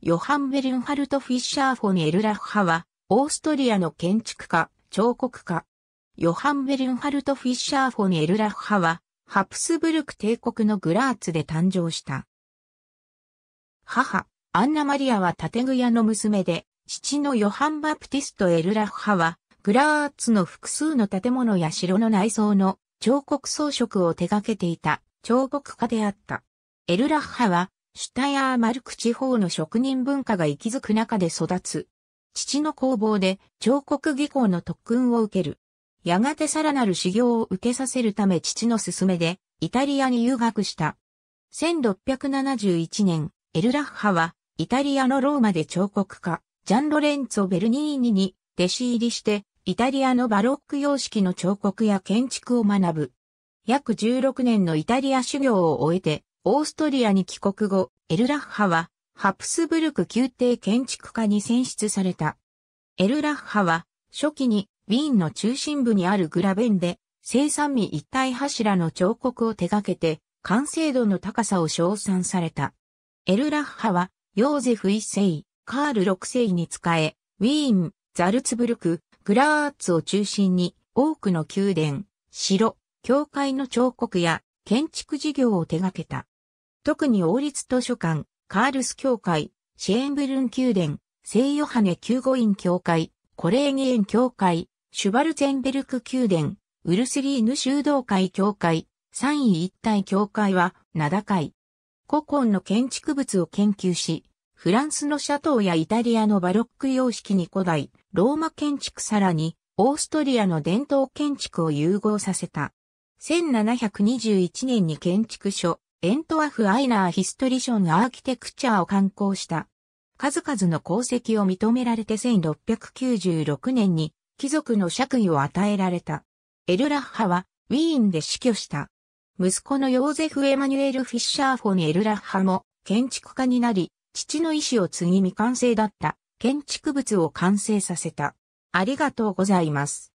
ヨハン・ベルンハルト・フィッシャー・フォン・エルラッハは、オーストリアの建築家、彫刻家。ヨハン・ベルンハルト・フィッシャー・フォン・エルラッハは、ハプスブルク帝国のグラーツで誕生した。母、アンナ・マリアは建具屋の娘で、父のヨハン・バプティスト・エルラッハは、グラーツの複数の建物や城の内装の彫刻装飾を手掛けていた彫刻家であった。エルラッハはシュタヤーマルク地方の職人文化が息づく中で育つ。父の工房で彫刻技巧の特訓を受ける。やがてさらなる修行を受けさせるため父の勧めで、イタリアに留学した。1671年、エルラッハは、イタリアのローマで彫刻家、ジャンロレンツォ・ベルニーニに弟子入りして、イタリアのバロック様式の彫刻や建築を学ぶ。約16年のイタリア修行を終えて、オーストリアに帰国後、エルラッハは、ハプスブルク宮廷建築家に選出された。エルラッハは、初期に、ウィーンの中心部にあるグラベンで、生産味一体柱の彫刻を手掛けて、完成度の高さを称賛された。エルラッハは、ヨーゼフ一世、カール六世に仕え、ウィーン、ザルツブルク、グラーツを中心に、多くの宮殿、城、教会の彫刻や建築事業を手掛けた。特に王立図書館、カールス教会、シェーンブルン宮殿、聖ヨハネ救護院教会、コレーゲン教会、シュバルツェンベルク宮殿、ウルスリーヌ修道会教会、三位一体教会は、名高い。古今の建築物を研究し、フランスのシャトーやイタリアのバロック様式に古代、ローマ建築さらに、オーストリアの伝統建築を融合させた。1721年に建築書、エントワフ・アイナー・ヒストリション・アーキテクチャーを刊行した。数々の功績を認められて1696年に貴族の爵位を与えられた。エルラッハはウィーンで死去した。息子のヨーゼフ・エマニュエル・フィッシャー・フォン・エルラッハも建築家になり、父の意志を継ぎ未完成だった建築物を完成させた。ありがとうございます。